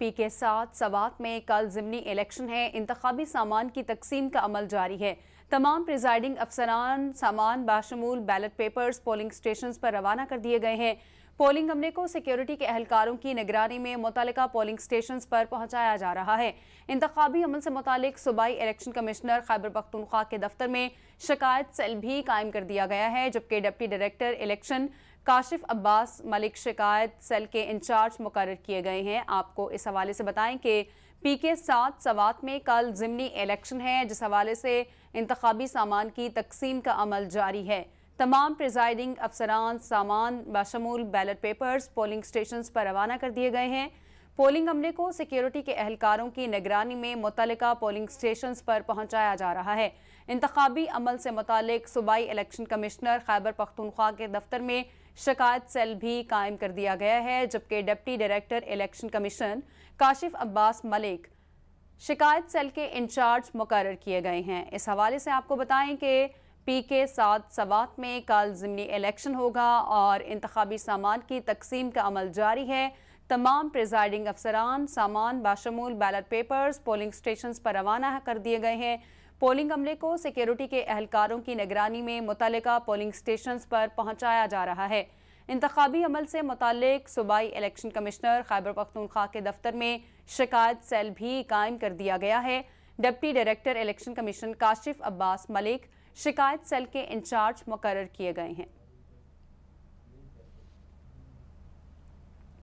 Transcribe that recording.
P के साथ सवात में कल ज़मनी इलेक्शन है इंतबी सामान की तकसीम का अमल जारी है तमाम प्रिजाइडिंग अफसरान सामान बाशमूल बैलेट पेपर्स पोलिंग स्टेशन पर रवाना कर दिए गए हैं पोलिंग अमले को सिक्योरिटी के अहलकारों की निगरानी में मुतल पोलिंग स्टेशन पर पहुँचाया जा रहा है इंतबी अमल से मुतल सूबाई इलेक्शन कमिश्नर खैबर पख्तनख्वा के दफ्तर में शिकायत सेल भी कायम कर दिया गया है जबकि deputy director election Kashif Abbas Malik शिकायत सेल के इंचार्ज मुकर किए गए हैं आपको इस हवाले से बताएं कि पी के सात सवात में कल ज़िमनी इलेक्शन है जिस हवाले से इंतबी सामान की तकसीम का अमल जारी है तमाम प्रिजाइडिंग अफसरान सामान बशमूल बैलेट पेपर्स पोलिंग स्टेशन पर रवाना कर दिए गए हैं पोलिंग अमले को सिक्योरिटी के अहलकारों की निगरानी में मुतल पोलिंग स्टेशन पर पहुँचाया जा रहा है इंतबी अमल से मुतल सूबाई इलेक्शन कमिश्नर खैबर पख्तनख्वा के दफ्तर में शिकायत सेल भी कायम कर दिया गया है जबकि deputy director election commission Kashif Abbas Malik शिकायत सेल के इंचार्ज मुकर किए गए हैं इस हवाले से आपको बताएं कि पी के सात सवात में कल ज़मनी इलेक्शन होगा और इंतबी सामान की तकसीम का अमल जारी है तमाम प्रिजाइडिंग अफसरान सामान बाशमूल बैलेट पेपर्स पोलिंग स्टेशन पर रवाना कर दिए गए हैं पोलिंग अमले को सिक्योरिटी के अहलकारों की निगरानी में मुतल पोलिंग स्टेशन पर पहुँचाया जा रहा है इंतबी अमल से मुतल सूबाई इलेक्शन कमिश्नर खैबर पख्तनख्वा के दफ्तर में शिकायत सेल भी कायम कर दिया गया है deputy director election commission Kashif Abbas Malik शिकायत सेल के इंचार्ज मुकर किए गए हैं